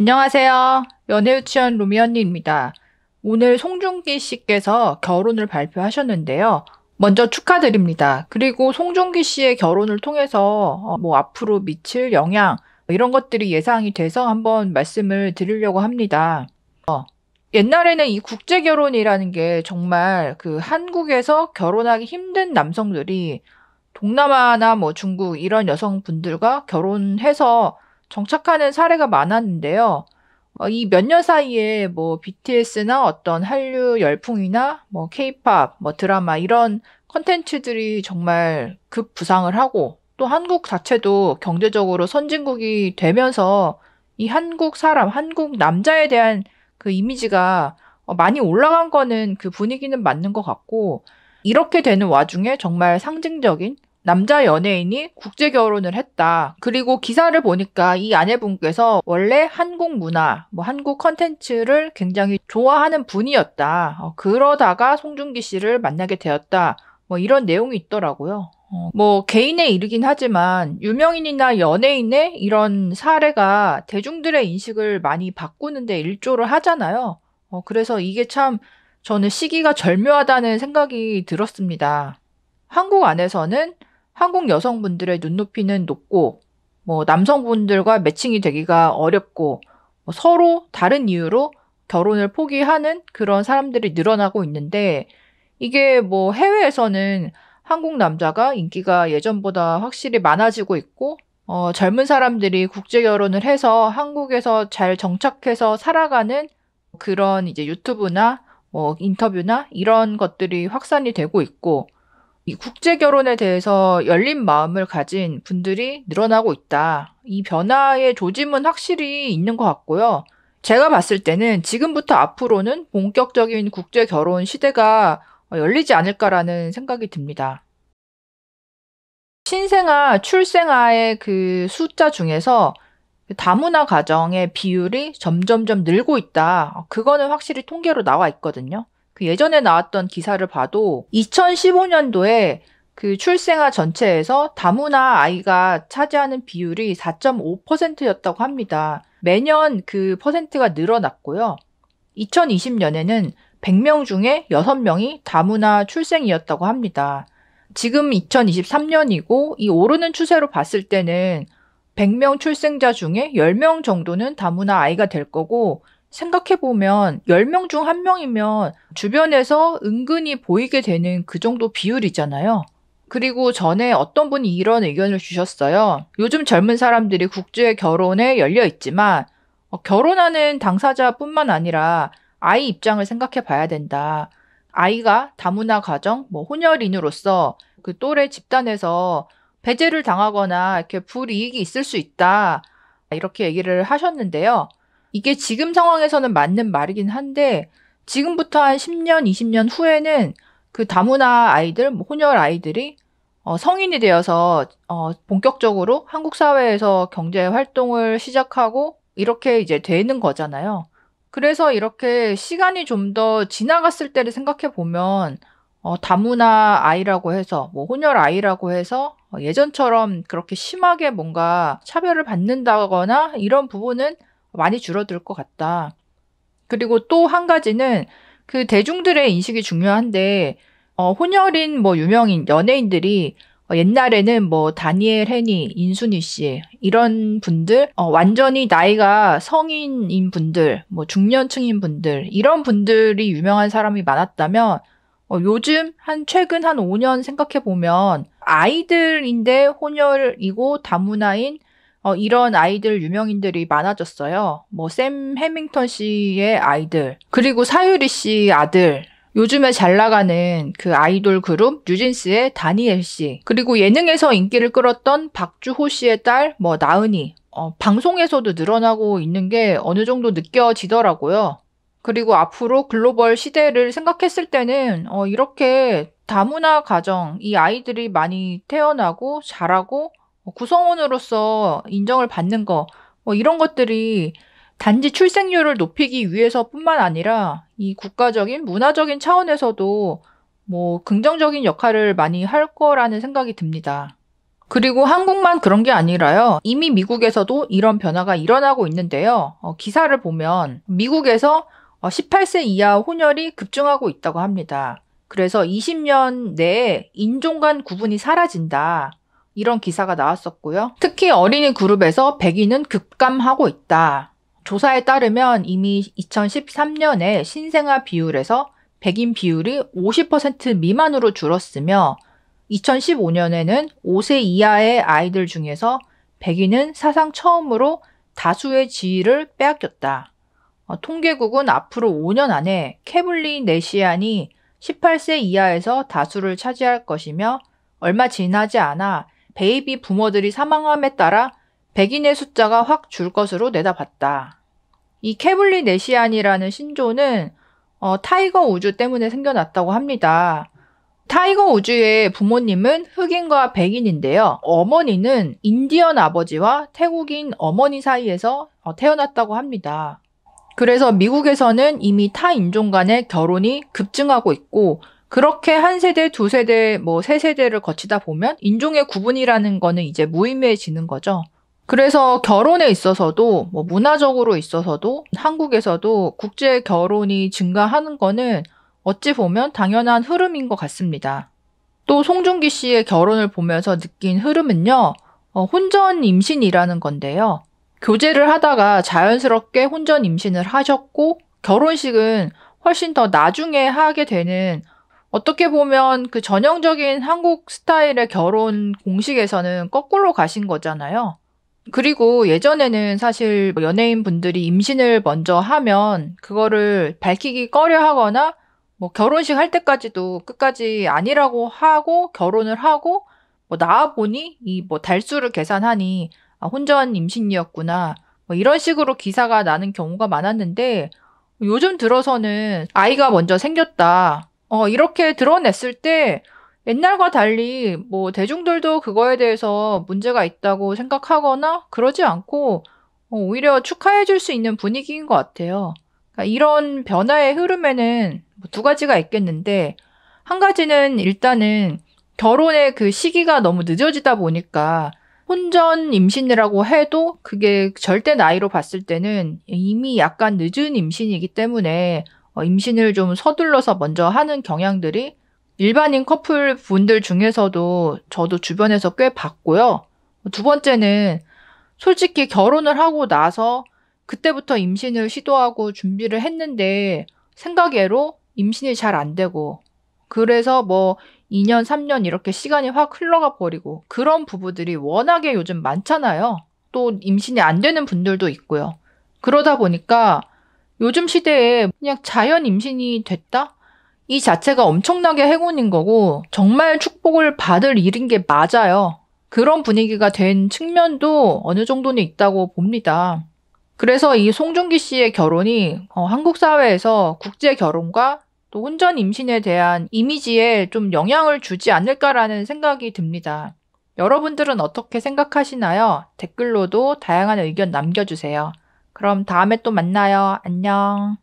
안녕하세요. 연애유치원 루미언니입니다. 오늘 송중기 씨께서 결혼을 발표하셨는데요. 먼저 축하드립니다. 그리고 송중기 씨의 결혼을 통해서 어, 뭐 앞으로 미칠 영향 이런 것들이 예상이 돼서 한번 말씀을 드리려고 합니다. 어, 옛날에는 이 국제 결혼이라는 게 정말 그 한국에서 결혼하기 힘든 남성들이 동남아나 뭐 중국 이런 여성분들과 결혼해서 정착하는 사례가 많았는데요. 어, 이몇 년 사이에 뭐 BTS나 어떤 한류 열풍이나 뭐 K-팝, 뭐 드라마 이런 컨텐츠들이 정말 급 부상을 하고 또 한국 자체도 경제적으로 선진국이 되면서 이 한국 사람, 한국 남자에 대한 그 이미지가 어, 많이 올라간 거는 그 분위기는 맞는 것 같고 이렇게 되는 와중에 정말 상징적인 남자 연예인이 국제 결혼을 했다. 그리고 기사를 보니까 이 아내분께서 원래 한국 문화, 뭐 한국 컨텐츠를 굉장히 좋아하는 분이었다. 어, 그러다가 송중기 씨를 만나게 되었다. 뭐 이런 내용이 있더라고요. 어, 뭐개인에이르긴 하지만 유명인이나 연예인의 이런 사례가 대중들의 인식을 많이 바꾸는데 일조를 하잖아요. 어, 그래서 이게 참 저는 시기가 절묘하다는 생각이 들었습니다. 한국 안에서는 한국 여성분들의 눈높이는 높고 뭐 남성분들과 매칭이 되기가 어렵고 뭐 서로 다른 이유로 결혼을 포기하는 그런 사람들이 늘어나고 있는데 이게 뭐 해외에서는 한국 남자가 인기가 예전보다 확실히 많아지고 있고 어, 젊은 사람들이 국제 결혼을 해서 한국에서 잘 정착해서 살아가는 그런 이제 유튜브나 뭐 인터뷰나 이런 것들이 확산이 되고 있고 이 국제 결혼에 대해서 열린 마음을 가진 분들이 늘어나고 있다. 이 변화의 조짐은 확실히 있는 것 같고요. 제가 봤을 때는 지금부터 앞으로는 본격적인 국제 결혼 시대가 열리지 않을까라는 생각이 듭니다. 신생아, 출생아의 그 숫자 중에서 다문화 가정의 비율이 점점점 늘고 있다. 그거는 확실히 통계로 나와 있거든요. 그 예전에 나왔던 기사를 봐도 2015년도에 그 출생아 전체에서 다문화 아이가 차지하는 비율이 4.5%였다고 합니다. 매년 그 퍼센트가 늘어났고요. 2020년에는 100명 중에 6명이 다문화 출생이었다고 합니다. 지금 2023년이고 이 오르는 추세로 봤을 때는 100명 출생자 중에 10명 정도는 다문화 아이가 될 거고 생각해보면 10명 중 1명이면 주변에서 은근히 보이게 되는 그 정도 비율이잖아요. 그리고 전에 어떤 분이 이런 의견을 주셨어요. 요즘 젊은 사람들이 국제 결혼에 열려 있지만 어, 결혼하는 당사자뿐만 아니라 아이 입장을 생각해 봐야 된다. 아이가 다문화 가정, 뭐 혼혈인으로서 그 또래 집단에서 배제를 당하거나 이렇게 불이익이 있을 수 있다. 이렇게 얘기를 하셨는데요. 이게 지금 상황에서는 맞는 말이긴 한데 지금부터 한 10년, 20년 후에는 그 다문화 아이들, 뭐 혼혈 아이들이 어, 성인이 되어서 어, 본격적으로 한국 사회에서 경제 활동을 시작하고 이렇게 이제 되는 거잖아요. 그래서 이렇게 시간이 좀 더 지나갔을 때를 생각해 보면 어, 다문화 아이라고 해서 뭐 혼혈 아이라고 해서 어, 예전처럼 그렇게 심하게 뭔가 차별을 받는다거나 이런 부분은 많이 줄어들 것 같다. 그리고 또 한 가지는 그 대중들의 인식이 중요한데 어, 혼혈인 뭐 유명인 연예인들이 어, 옛날에는 뭐 다니엘 해니, 인순이 씨 이런 분들 어, 완전히 나이가 성인인 분들, 뭐 중년층인 분들 이런 분들이 유명한 사람이 많았다면 어, 요즘 한 최근 한 5년 생각해 보면 아이들인데 혼혈이고 다문화인 어, 이런 아이들 유명인들이 많아졌어요. 뭐, 샘 해밍턴 씨의 아이들, 그리고 사유리 씨 아들, 요즘에 잘 나가는 그 아이돌 그룹 뉴진스의 다니엘 씨, 그리고 예능에서 인기를 끌었던 박주호 씨의 딸, 뭐, 나은이, 어, 방송에서도 늘어나고 있는 게 어느 정도 느껴지더라고요. 그리고 앞으로 글로벌 시대를 생각했을 때는 어, 이렇게 다문화 가정, 이 아이들이 많이 태어나고 자라고 어, 구성원으로서 인정을 받는 거, 뭐 이런 것들이 단지 출생률을 높이기 위해서뿐만 아니라 이 국가적인 문화적인 차원에서도 뭐 긍정적인 역할을 많이 할 거라는 생각이 듭니다. 그리고 한국만 그런 게 아니라요. 이미 미국에서도 이런 변화가 일어나고 있는데요. 어, 기사를 보면 미국에서 18세 어, 이하 혼혈이 급증하고 있다고 합니다. 그래서 20년 내에 인종 간 구분이 사라진다. 이런 기사가 나왔었고요. 특히 어린이 그룹에서 백인은 급감하고 있다. 조사에 따르면 이미 2013년에 신생아 비율에서 백인 비율이 50% 미만으로 줄었으며 2015년에는 5세 이하의 아이들 중에서 백인은 사상 처음으로 다수의 지위를 빼앗겼다. 어, 통계국은 앞으로 5년 안에 케블리 네시안이 18세 이하에서 다수를 차지할 것이며 얼마 지나지 않아 베이비 부모들이 사망함에 따라 백인의 숫자가 확 줄 것으로 내다봤다. 이 케블리 네시안이라는 신조는 어, 타이거 우주 때문에 생겨났다고 합니다. 타이거 우주의 부모님은 흑인과 백인인데요. 어머니는 인디언 아버지와 태국인 어머니 사이에서 어, 태어났다고 합니다. 그래서 미국에서는 이미 타인종 간의 결혼이 급증하고 있고 그렇게 한 세대, 두 세대, 뭐 세 세대를 거치다 보면 인종의 구분이라는 거는 이제 무의미해지는 거죠. 그래서 결혼에 있어서도 뭐 문화적으로 있어서도 한국에서도 국제 결혼이 증가하는 거는 어찌 보면 당연한 흐름인 것 같습니다. 또 송중기 씨의 결혼을 보면서 느낀 흐름은요, 어, 혼전 임신이라는 건데요. 교제를 하다가 자연스럽게 혼전 임신을 하셨고 결혼식은 훨씬 더 나중에 하게 되는 어떻게 보면 그 전형적인 한국 스타일의 결혼 공식에서는 거꾸로 가신 거잖아요. 그리고 예전에는 사실 뭐 연예인 분들이 임신을 먼저 하면 그거를 밝히기 꺼려 하거나 뭐 결혼식 할 때까지도 끝까지 아니라고 하고 결혼을 하고 뭐 나와보니 이 뭐 달수를 계산하니 아, 혼전 임신이었구나 뭐 이런 식으로 기사가 나는 경우가 많았는데 요즘 들어서는 아이가 먼저 생겼다 어, 이렇게 드러냈을 때 옛날과 달리 뭐 대중들도 그거에 대해서 문제가 있다고 생각하거나 그러지 않고 어, 오히려 축하해 줄 수 있는 분위기인 것 같아요. 그러니까 이런 변화의 흐름에는 뭐 두 가지가 있겠는데 한 가지는 일단은 결혼의 그 시기가 너무 늦어지다 보니까 혼전 임신이라고 해도 그게 절대 나이로 봤을 때는 이미 약간 늦은 임신이기 때문에 어, 임신을 좀 서둘러서 먼저 하는 경향들이 일반인 커플 분들 중에서도 저도 주변에서 꽤 봤고요. 두 번째는 솔직히 결혼을 하고 나서 그때부터 임신을 시도하고 준비를 했는데 생각외로 임신이 잘 안 되고 그래서 뭐 2년, 3년 이렇게 시간이 확 흘러가 버리고 그런 부부들이 워낙에 요즘 많잖아요. 또 임신이 안 되는 분들도 있고요. 그러다 보니까 요즘 시대에 그냥 자연 임신이 됐다? 이 자체가 엄청나게 행운인 거고 정말 축복을 받을 일인 게 맞아요. 그런 분위기가 된 측면도 어느 정도는 있다고 봅니다. 그래서 이 송중기 씨의 결혼이 어, 한국 사회에서 국제 결혼과 또 혼전 임신에 대한 이미지에 좀 영향을 주지 않을까라는 생각이 듭니다. 여러분들은 어떻게 생각하시나요? 댓글로도 다양한 의견 남겨주세요. 그럼 다음에 또 만나요. 안녕.